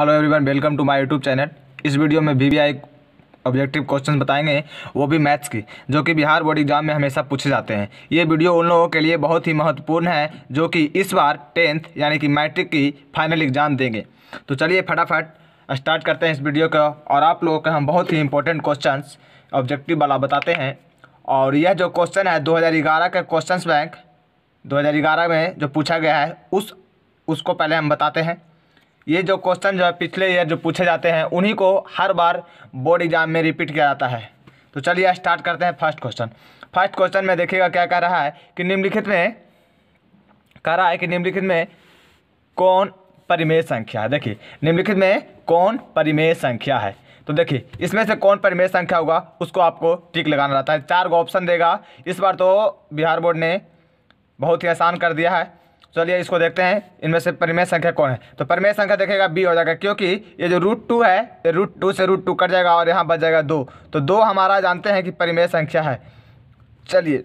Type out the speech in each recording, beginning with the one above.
hello everyone welcome to my YouTube channel इस video में भी आई ऑब्जेक्टिव क्वेश्चन बताएंगे वो भी मैथ्स की जो कि बिहार बोर्ड एग्जाम में हमेशा पूछे जाते हैं ये वीडियो उन लोगों के लिए बहुत ही महत्वपूर्ण है जो कि इस बार टेंथ यानी कि मैट्रिक की फाइनल एग्ज़ाम देंगे तो चलिए फटाफट स्टार्ट करते हैं इस वीडियो का और आप लोगों का हम बहुत ही इंपॉर्टेंट क्वेश्चन ऑब्जेक्टिव वाला बताते हैं और यह जो क्वेश्चन है दो के क्वेश्चन बैंक दो में जो पूछा गया है उस उसको पहले हम बताते हैं ये जो क्वेश्चन जो है पिछले ईयर जो पूछे जाते हैं उन्हीं को हर बार बोर्ड एग्जाम में रिपीट किया जाता है तो चलिए स्टार्ट करते हैं फर्स्ट क्वेश्चन फर्स्ट क्वेश्चन में देखिएगा क्या कह रहा है कि निम्नलिखित में कह रहा है कि निम्नलिखित में कौन परिमेय संख्या है देखिए निम्नलिखित में कौन परिमेय संख्या है तो देखिए इसमें से कौन परिमेय संख्या होगा उसको आपको टिक लगाना रहता है चार गो ऑप्शन देगा इस बार तो बिहार बोर्ड ने बहुत ही आसान कर दिया है चलिए इसको देखते हैं इनमें से परिमेय संख्या कौन है तो परिमेय संख्या देखेगा बी हो जाएगा क्योंकि ये जो रूट टू है ये रूट टू से रूट टू कट जाएगा और यहाँ बच जाएगा दो तो दो हमारा जानते हैं कि परिमेय संख्या है चलिए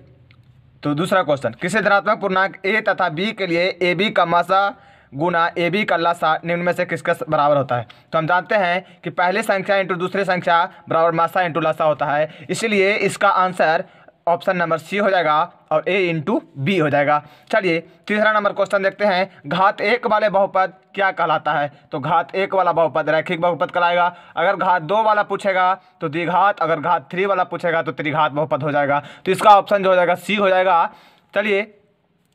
तो दूसरा क्वेश्चन किसी धनात्मक पूर्णांक ए तथा बी के लिए ए बी का मसा गुना ए बी का लसा निम्न में से किसके बराबर होता है तो हम जानते हैं कि पहली संख्या इंटू दूसरी संख्या बराबर मासा इंटू लसा होता है इसलिए इसका आंसर ऑप्शन नंबर सी हो जाएगा और ए इंटू बी हो जाएगा चलिए तीसरा नंबर क्वेश्चन देखते हैं घात एक वाले बहुपद क्या कहलाता है तो घात एक वाला बहुपद रैखिक बहुपद कहलाएगा अगर घात दो वाला पूछेगा तो द्विघात अगर घात थ्री वाला पूछेगा तो त्रिघात बहुपद हो जाएगा तो इसका ऑप्शन जो हो जाएगा सी हो जाएगा चलिए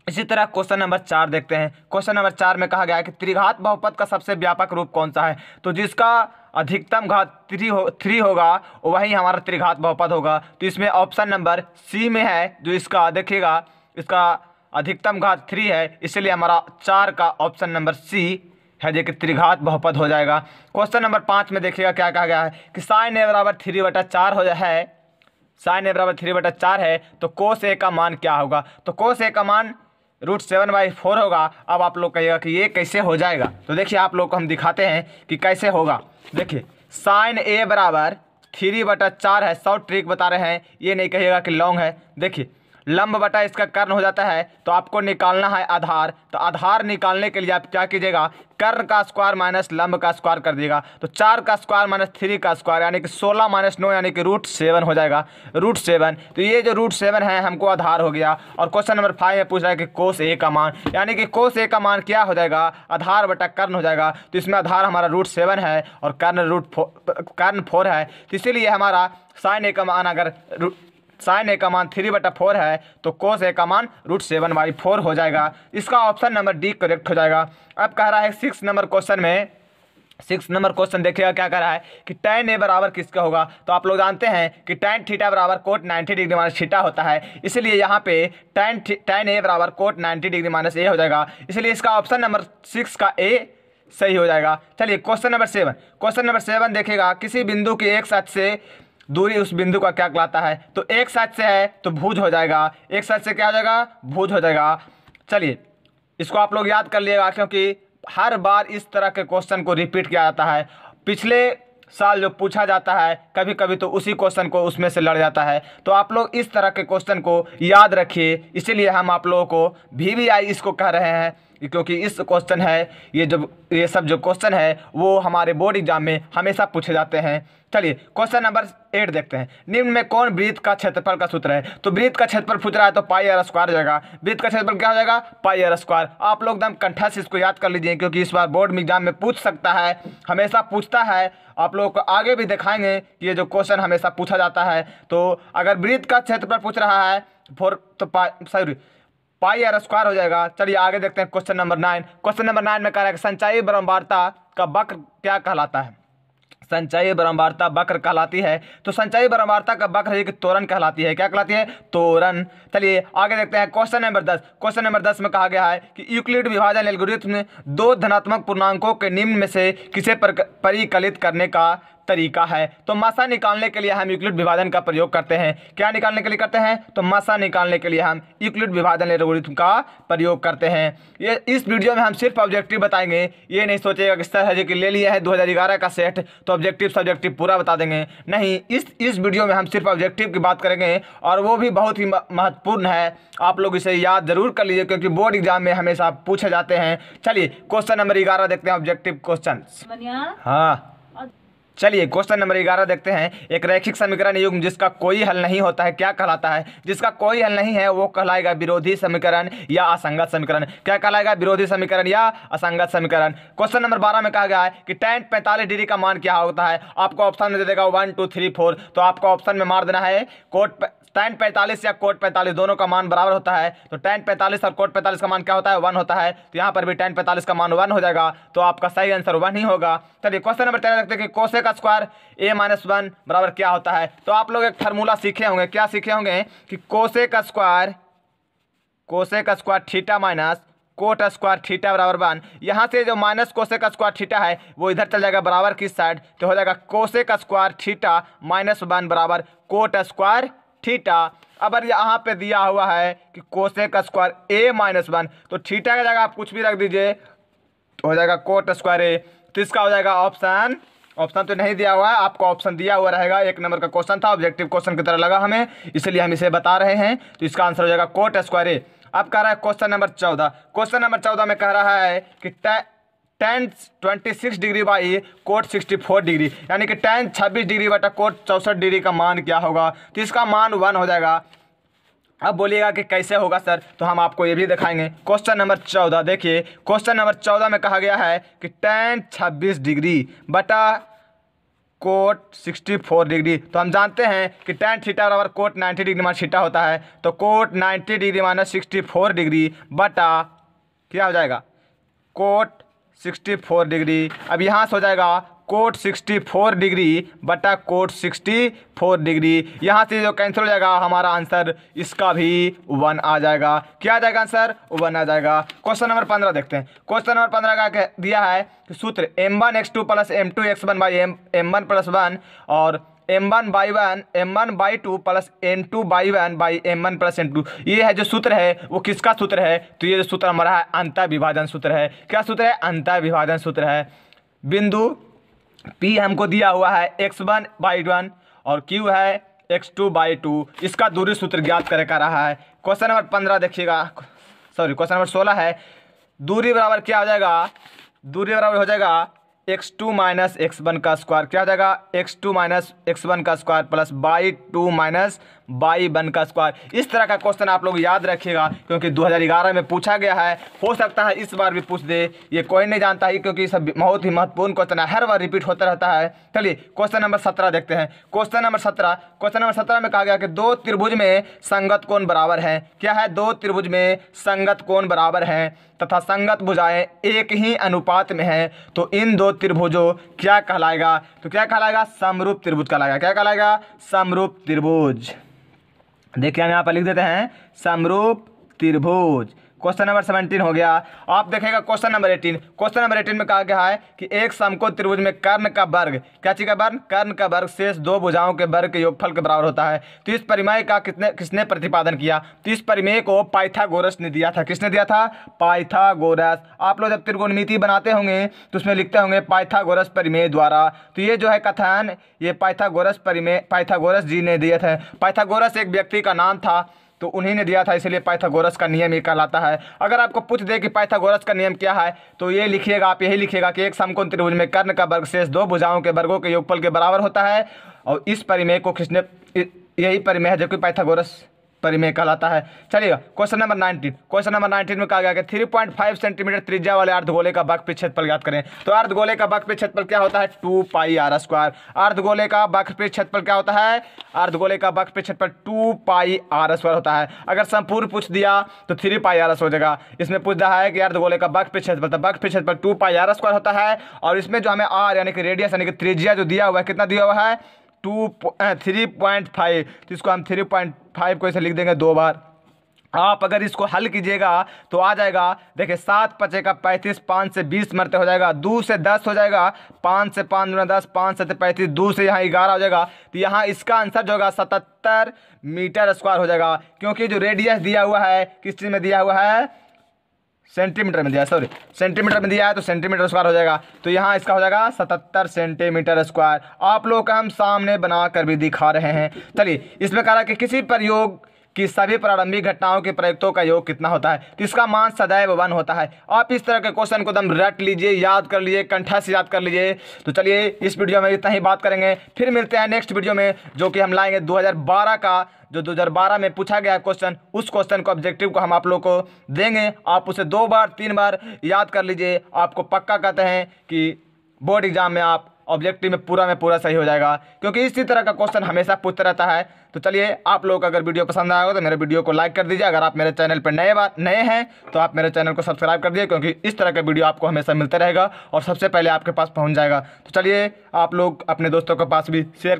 इसी तरह क्वेश्चन नंबर चार देखते हैं क्वेश्चन नंबर चार में कहा गया है कि त्रिघात बहुपद का सबसे व्यापक रूप कौन सा है तो जिसका अधिकतम घात थ्री हो थ्री होगा वही हमारा त्रिघात बहुपद होगा तो इसमें ऑप्शन नंबर सी में है जो इसका देखिएगा इसका अधिकतम घात थ्री है इसलिए हमारा चार का ऑप्शन नंबर सी है जो कि त्रिघात बहुपद हो जाएगा क्वेश्चन नंबर पाँच में देखिएगा क्या कहा गया है कि साइन ए बराबर थ्री बटा चार हो है साइन ए बराबर थ्री बटा चार है तो कोस ए का मान क्या होगा तो कोस ए का मान रूट सेवन बाई फोर होगा अब आप लोग कहिएगा कि ये कैसे हो जाएगा तो देखिए आप लोग को हम दिखाते हैं कि कैसे होगा देखिए साइन ए बराबर थ्री बटा चार है सौ ट्रिक बता रहे हैं ये नहीं कहिएगा कि लॉन्ग है देखिए लंब बटा इसका कर्ण हो जाता है तो आपको निकालना है आधार तो आधार निकालने के लिए आप क्या कीजिएगा कर्ण का स्क्वायर माइनस लंब का स्क्वायर कर दिएगा तो चार का स्क्वायर माइनस थ्री का स्क्वायर यानी कि सोलह माइनस नौ यानी कि रूट सेवन हो जाएगा रूट सेवन तो ये जो रूट सेवन है हमको आधार हो गया और क्वेश्चन नंबर फाइव में पूछ रहा है कि कोस ए का मान यानी कि कोस ए का मान क्या हो जाएगा आधार बटा कर्ण हो जाएगा तो इसमें आधार हमारा रूट सेवन है और कर्ण रूट फोर कर्ण फोर है तो इसीलिए हमारा साइन ए का मान अगर साइन ए का मान थ्री बटा फोर है तो कोस ए का मान रूट सेवन बाई फोर हो जाएगा इसका ऑप्शन नंबर डी करेक्ट हो जाएगा अब कह रहा है सिक्स नंबर क्वेश्चन में सिक्स नंबर क्वेश्चन देखिएगा क्या कह रहा है कि टेन ए बराबर किसका होगा तो आप लोग जानते हैं कि टेन थीटा बराबर कोट 90 डिग्री माइनस थीटा होता है इसलिए यहाँ पे टेन टेन ए बराबर कोट 90 डिग्री माइनस ए हो जाएगा इसलिए इसका ऑप्शन नंबर सिक्स का ए सही हो जाएगा चलिए question number seven question number seven देखिएगा किसी बिंदु की एक साथ से दूरी उस बिंदु का क्या कहलाता है तो एक साइड से है तो भूज हो जाएगा एक साइड से क्या हो जाएगा भूज हो जाएगा चलिए इसको आप लोग याद कर लिएगा क्योंकि हर बार इस तरह के क्वेश्चन को रिपीट किया जाता है पिछले साल जो पूछा जाता है कभी कभी तो उसी क्वेश्चन को उसमें से लड़ जाता है तो आप लोग इस तरह के क्वेश्चन को याद रखिए इसीलिए हम आप लोगों को वी इसको कह रहे हैं क्योंकि इस क्वेश्चन है ये जब ये सब जो क्वेश्चन है वो हमारे बोर्ड एग्जाम में हमेशा पूछे जाते हैं चलिए क्वेश्चन नंबर एट देखते हैं निम्न में कौन वृत्त का क्षेत्रफल का सूत्र है तो वृत्त का क्षेत्रफल पूछ रहा है तो पाई आर स्क्वायर जाएगा वृत्त का क्षेत्रफल क्या हो जाएगा पाई आर स्क्वायर आप लोग एकदम कंठा से इसको याद कर लीजिए क्योंकि इस बार बोर्ड एग्जाम में पूछ सकता है हमेशा पूछता है आप लोग को आगे भी दिखाएंगे कि ये जो क्वेश्चन हमेशा पूछा जाता है तो अगर वृत्त का क्षेत्रफल पूछ रहा है फोर तो पा सॉरी पाई आर स्क्वायर हो जाएगा चलिए आगे देखते हैं question number nine question number nine में कह रहा है संचाई ब्रह्मवार्ता का वक्र क्या कहलाता है संचाई ब्रह्मवार्ता वक्र कहलाती है तो संचाई ब्रह्मवार्ता का वक्र एक तोरण कहलाती है क्या कहलाती है तोरण चलिए आगे देखते हैं क्वेश्चन नंबर दस क्वेश्चन नंबर दस में कहा गया है कि यूक्लिड विभाजन एल्गोरिथम दो धनात्मक पूर्णांकों के निम्न में से किसे परिकलित करने का तरीका है तो मसा निकालने के लिए हम यूक्लिड विभाजन का प्रयोग करते हैं क्या निकालने के लिए करते हैं तो मसा निकालने के लिए हम यूक्लिड विभाजन एल्गोरिथम का प्रयोग करते हैं ये इस वीडियो में हम सिर्फ ऑब्जेक्टिव बताएंगे ये नहीं सोचेगा कि सर हजे ले लिया है दो का सेट तो ऑब्जेक्टिव सब्जेक्टिव पूरा बता देंगे नहीं इस इस वीडियो में हम सिर्फ ऑब्जेक्टिव की बात करेंगे और वो भी बहुत ही महत्वपूर्ण है आप लोग इसे याद जरूर कर लीजिए क्योंकि बोर्ड एग्जाम में हमेशा पूछे जाते हैं चलिए क्वेश्चन नंबर ग्यारह देखते हैं ऑब्जेक्टिव क्वेश्चन हाँ चलिए क्वेश्चन नंबर ग्यारह देखते हैं एक रैखिक समीकरण युग्म जिसका कोई हल नहीं होता है क्या कहलाता है जिसका कोई हल नहीं है वो कहलाएगा विरोधी समीकरण या असंगत समीकरण क्या कहलाएगा विरोधी समीकरण या असंगत समीकरण क्वेश्चन नंबर बारह में कहा गया है कि टेन पैंतालीस डिग्री का मान क्या होता है आपको ऑप्शन में दे देगा वन टू थ्री फोर तो आपको ऑप्शन में मार देना है कोट टेन पैंतालीस या कोट पैंतालीस दोनों का मान बराबर होता है तो टेन पैंतालीस और कोट पैंतालीस का मान क्या होता है वन होता है तो यहाँ पर भी टेन पैंतालीस का मान वन हो जाएगा तो आपका सही आंसर वन ही होगा चलिए क्वेश्चन नंबर तेरह देखते हैं कि कोसे का स्क्वायर ए माइनस वन बराबर क्या होता है तो आप लोग एक फार्मूला सीखे होंगे क्या सीखे होंगे कि कोसे का स्क्वायर कोसे का square theta minus cot square theta बराबर वन यहाँ से जो माइनस कोसे का स्क्वायर थीटा है वो इधर चल जाएगा बराबर किस साइड तो हो जाएगा कोसे का स्क्वायर थीटा माइनस वन बराबर कोट स्क्वायर थीटा अगर यहाँ पे दिया हुआ है कि cosec square A minus one तो थीटा की जगह आप कुछ भी रख दीजिए तो हो जाएगा कोट स्क्वायर ए तो इसका हो जाएगा ऑप्शन ऑप्शन तो नहीं दिया हुआ है आपको ऑप्शन दिया हुआ रहेगा एक नंबर का क्वेश्चन था ऑब्जेक्टिव क्वेश्चन की तरह लगा हमें इसलिए हम इसे बता रहे हैं तो इसका आंसर हो जाएगा कोट स्क्वायर ए अब कह रहा है क्वेश्चन नंबर चौदह क्वेश्चन नंबर चौदह में कह रहा है कि tan twenty six degree by cot sixty four degree यानी कि टेन छब्बीस डिग्री बटा कोट चौंसठ डिग्री का मान क्या होगा तो इसका मान वन हो जाएगा अब बोलिएगा कि कैसे होगा सर तो हम आपको ये भी दिखाएंगे क्वेश्चन नंबर चौदह देखिए क्वेश्चन नंबर चौदह में कहा गया है कि टेन छब्बीस डिग्री बटा कोट 64 डिग्री तो हम जानते हैं कि टेन थीटा बराबर कोट 90 डिग्री माइनस थीटा होता है तो कोट 90 डिग्री माइनस 64 डिग्री बटा क्या हो जाएगा कोट सिक्सटी फोर डिग्री अब यहाँ से हो जाएगा कोट सिक्सटी फोर डिग्री बटा कोट सिक्सटी फोर डिग्री यहाँ से जो कैंसिल हो जाएगा हमारा आंसर इसका भी वन आ जाएगा क्या आ जाएगा आंसर वन आ जाएगा क्वेश्चन नंबर पंद्रह देखते हैं क्वेश्चन नंबर पंद्रह का दिया है सूत्र M one X two plus M two X one by M M one plus one और M one y one M one y two plus M two y one by M one plus M two ये है जो सूत्र है वो किसका सूत्र है तो ये जो सूत्र हमारा है अंता विभाजन सूत्र है क्या सूत्र है अंता विभाजन सूत्र है बिंदु पी हमको दिया हुआ है एक्स वन बाई वन और क्यू है एक्स टू बाई टू इसका दूरी सूत्र ज्ञात करे का रहा है क्वेश्चन नंबर पंद्रह देखिएगा सॉरी क्वेश्चन नंबर सोलह है दूरी बराबर क्या हो जाएगा दूरी बराबर हो जाएगा X two minus X one का स्क्वायर क्या हो जाएगा X two minus X one का square plus y two minus y one का स्क्वायर इस तरह का क्वेश्चन आप लोग याद रखिएगा क्योंकि 2011 में पूछा गया है हो सकता है इस बार भी पूछ दे ये कोई नहीं जानता है क्योंकि सब बहुत ही महत्वपूर्ण क्वेश्चन है हर बार रिपीट होता रहता है चलिए क्वेश्चन नंबर सत्रह देखते हैं क्वेश्चन नंबर सत्रह क्वेश्चन नंबर सत्रह में कहा गया कि दो त्रिभुज में संगत कौन बराबर है क्या है दो त्रिभुज में संगत कौन बराबर है तथा संगत भुजाएं एक ही अनुपात में है तो इन दो त्रिभुजों क्या कहलाएगा तो क्या कहलाएगा समरूप त्रिभुज कहलाएगा क्या कहलाएगा समरूप त्रिभुज देखिए हम यहाँ पर लिख देते हैं समरूप त्रिभुज क्वेश्चन नंबर सेवनटीन हो गया आप देखेगा question number eighteen question number eighteen में कहा गया है कि एक समको त्रिभुज में कर्ण का वर्ग क्या चीज का वर्ग कर्ण का वर्ग शेष दो भुजाओं के वर्ग के योगफल के बराबर होता है तो इस परिमय का कितने किसने प्रतिपादन किया तो इस परिमय को पाइथागोरस ने दिया था किसने दिया था पाइथागोरस आप लोग जब त्रिगुणमिति बनाते होंगे तो उसमें लिखते होंगे पाइथागोरस परिमेय द्वारा तो ये जो है कथन ये पाइथागोरस परिमेय पाइथागोरस जी ने दिया था पाइथागोरस एक व्यक्ति का नाम था तो उन्हीं ने दिया था इसलिए पाइथागोरस का नियम ही कहलाता है अगर आपको पूछ दे कि पाइथागोरस का नियम क्या है तो ये लिखिएगा आप यही लिखिएगा कि एक समकोण त्रिभुज में कर्ण का वर्ग शेष दो भुजाओं के वर्गों के योगफल के बराबर होता है और इस परिमेय को किसने यही परिमेय है जबकि पाइथागोरस परिमेय कहलाता है चलिए question number nineteen question number nineteen में कहा गया कि थ्री पॉइंट फाइव सेंटीमीटर त्रिज्या वाले अर्धगोले का बक क्षेत्रफल ज्ञात करें तो अर्धगोले का बक क्षेत्रफल क्या होता है टू पाई आर स्क्वायर अर्धगोले का बक क्षेत्रफल क्या होता है अर्धगोले का बक क्षेत्रफल टू पाई आर स्क्वायर होता है अगर संपूर्ण पूछ दिया तो थ्री पाई आर हो जाएगा इसमें पूछ रहा है कि अर्धगोले का बक क्षेत्रफल तो बक क्षेत्रफल टू पाई आर स्क्वायर होता है और इसमें जो हमें आर यानी कि रेडियस यानी कि त्रिज्या जो दिया हुआ है कितना दिया हुआ है टू थ्री पॉइंट फाइव जिसको हम थ्री पॉइंट फाइव को ऐसे लिख देंगे दो बार आप अगर इसको हल कीजिएगा तो आ जाएगा देखिए सात पचे का पैंतीस पाँच से बीस मरते हो जाएगा दो से दस हो जाएगा पाँच से पाँच गुना दस पाँच से पैंतीस दो से यहाँ ग्यारह हो जाएगा तो यहाँ इसका आंसर जो होगा सतहत्तर मीटर स्क्वायर हो जाएगा क्योंकि जो रेडियस दिया हुआ है किस चीज़ में दिया हुआ है सेंटीमीटर में दिया सॉरी सेंटीमीटर में दिया है तो सेंटीमीटर स्क्वायर हो जाएगा तो यहाँ इसका हो जाएगा सतहत्तर सेंटीमीटर स्क्वायर आप लोग का हम सामने बना कर भी दिखा रहे हैं चलिए इसमें कह रहा है कि किसी प्रयोग कि सभी प्रारंभिक घटनाओं के प्रयुक्तों का योग कितना होता है तो इसका मान सदैव वन होता है आप इस तरह के क्वेश्चन को एकदम तो रट लीजिए याद कर लीजिए कंठा से याद कर लीजिए तो चलिए इस वीडियो में इतना ही बात करेंगे फिर मिलते हैं नेक्स्ट वीडियो में जो कि हम लाएंगे दो का जो 2012 में पूछा गया क्वेश्चन उस क्वेश्चन को ऑब्जेक्टिव को हम आप लोग को देंगे आप उसे दो बार तीन बार याद कर लीजिए आपको पक्का कहते हैं कि बोर्ड एग्जाम में आप ऑब्जेक्टिव में पूरा में पूरा सही हो जाएगा क्योंकि इसी तरह का क्वेश्चन हमेशा पूछता रहता है तो चलिए आप लोग अगर वीडियो पसंद आएगा तो मेरे वीडियो को लाइक कर दीजिए अगर आप मेरे चैनल पर नए बात नए हैं तो आप मेरे चैनल को सब्सक्राइब कर दीजिए क्योंकि इस तरह का वीडियो आपको हमेशा मिलता रहेगा और सबसे पहले आपके पास पहुँच जाएगा तो चलिए आप लोग अपने दोस्तों के पास भी शेयर